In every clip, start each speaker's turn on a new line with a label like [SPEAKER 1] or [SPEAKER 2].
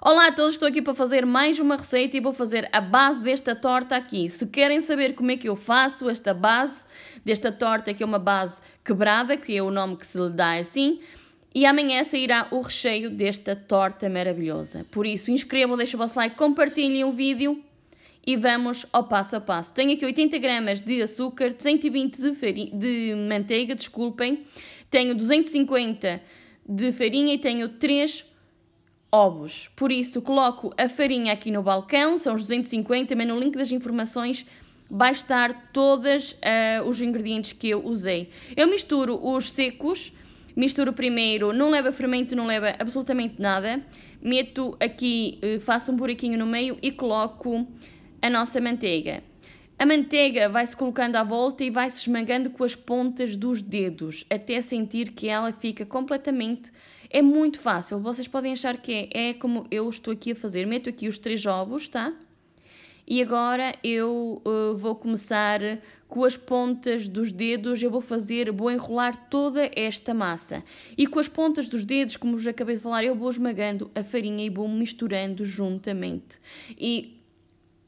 [SPEAKER 1] Olá a todos, estou aqui para fazer mais uma receita e vou fazer a base desta torta aqui. Se querem saber como é que eu faço esta base desta torta, que é uma base quebrada, que é o nome que se lhe dá assim, e amanhã sairá o recheio desta torta maravilhosa. Por isso, inscrevam, deixem o vosso like, compartilhem o vídeo e vamos ao passo a passo. Tenho aqui 80 gramas de açúcar, 120 de, farinha, de manteiga, desculpem, tenho 250 de farinha e tenho 3 ovos. Por isso, coloco a farinha aqui no balcão, são os 250, mas no link das informações vai estar todos uh, eh, os ingredientes que eu usei. Eu misturo os secos, misturo primeiro, não leva fermento, não leva absolutamente nada, meto aqui, uh, faço um buraquinho no meio e coloco a nossa manteiga. A manteiga vai-se colocando à volta e vai-se esmagando com as pontas dos dedos, até sentir que ela fica completamente é muito fácil, vocês podem achar que é, é como eu estou aqui a fazer, meto aqui os três ovos, tá? E agora eu uh, vou começar com as pontas dos dedos, eu vou fazer, vou enrolar toda esta massa. E com as pontas dos dedos, como vos acabei de falar, eu vou esmagando a farinha e vou misturando juntamente. E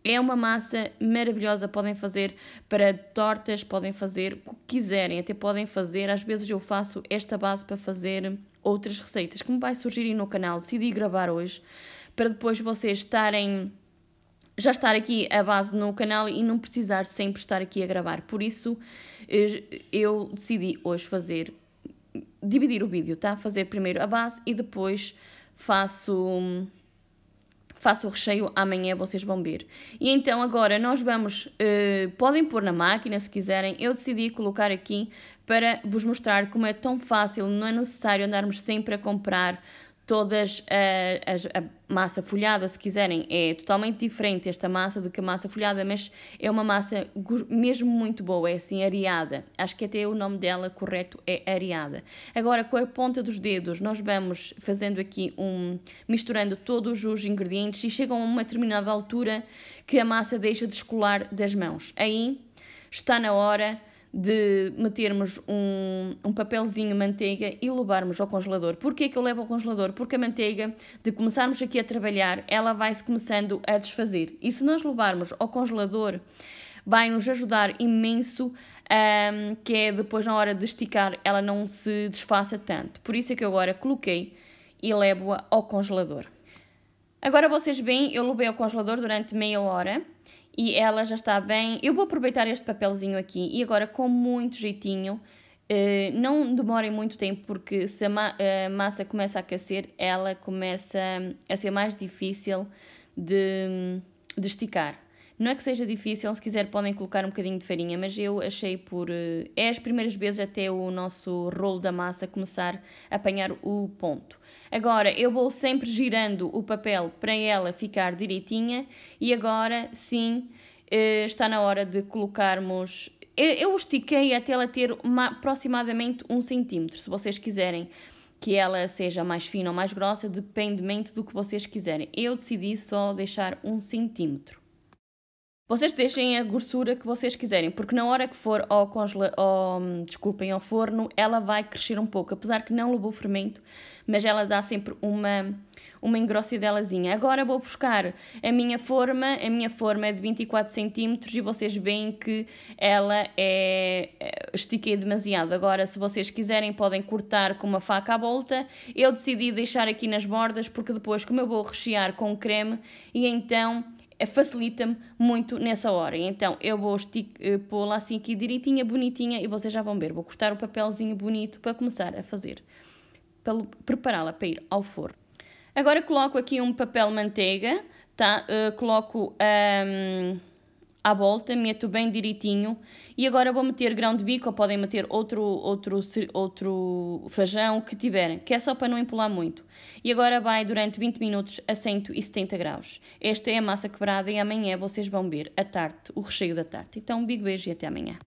[SPEAKER 1] é uma massa maravilhosa, podem fazer para tortas, podem fazer o que quiserem, até podem fazer, às vezes eu faço esta base para fazer outras receitas que me vai surgirem no canal, decidi gravar hoje para depois vocês estarem já estar aqui a base no canal e não precisar sempre estar aqui a gravar. Por isso eh, eu decidi hoje fazer dividir o vídeo, tá? Fazer primeiro a base e depois faço hum, faço o recheio amanhã, vocês vão ver. E então agora nós vamos, uh, podem pôr na máquina se quiserem, eu decidi colocar aqui para vos mostrar como é tão fácil, não é necessário andarmos sempre a comprar todas a, a, a, massa folhada, se quiserem, é totalmente diferente esta massa do que a massa folhada, mas é uma massa mesmo muito boa, é assim areada. Acho que até o nome dela correto é areada. Agora, com a ponta dos dedos, nós vamos fazendo aqui um. misturando todos os ingredientes e chegam a uma determinada altura que a massa deixa de escolar das mãos. Aí está na hora de metermos um, um papelzinho manteiga e levarmos ao congelador. Porquê que eu levo ao congelador? Porque a manteiga, de começarmos aqui a trabalhar, ela vai-se começando a desfazer. E se nós levarmos ao congelador, vai nos ajudar imenso, um, que é depois na hora de esticar ela não se desfaça tanto. Por isso é que eu agora coloquei e levo-a ao congelador. Agora vocês veem, eu levei ao congelador durante meia hora e ela já está bem. Eu vou aproveitar este papelzinho aqui e agora com muito jeitinho. Uh, não demorem muito tempo porque se a, ma eh, massa começa a aquecer, ela começa a ser mais difícil de, de esticar. Não é que seja difícil, se quiser podem colocar um bocadinho de farinha, mas eu achei por. Eh, é as primeiras vezes até o nosso rolo da massa começar a apanhar o ponto. Agora eu vou sempre girando o papel para ela ficar direitinha e agora sim eh, está na hora de colocarmos. Eu estiquei até ela ter aproximadamente um centímetro, se vocês quiserem que ela seja mais fina ou mais grossa, dependemente do que vocês quiserem. Eu decidi só deixar um centímetro. Vocês deixem a grossura que vocês quiserem, porque na hora que for ao congela, ao, hum, desculpem, ao forno, ela vai crescer um pouco, apesar que não levou fermento, mas ela dá sempre uma uma engrossidelazinha. Agora vou buscar a minha forma, a minha forma é de 24 cm e vocês veem que ela é, é estiquei demasiado. Agora, se vocês quiserem, podem cortar com uma faca à volta. Eu decidi deixar aqui nas bordas porque depois como eu vou rechear com creme e então eh, facilita-me muito nessa hora. Então eu vou eh, pô-la assim aqui direitinha, bonitinha e vocês já vão ver. Vou cortar o papelzinho bonito para começar a fazer, para prepará-la para ir ao forno. Agora coloco aqui um papel manteiga, tá? Uh, coloco... Um, à volta, meto bem direitinho e agora vou meter grão de bico ou podem meter outro, outro, outro feijão que tiverem, que é só para não empolar muito. E agora vai durante 20 minutos a 170 graus. Esta é a massa quebrada e amanhã vocês vão ver a tarte, o recheio da tarte. Então, um big beijo e até amanhã.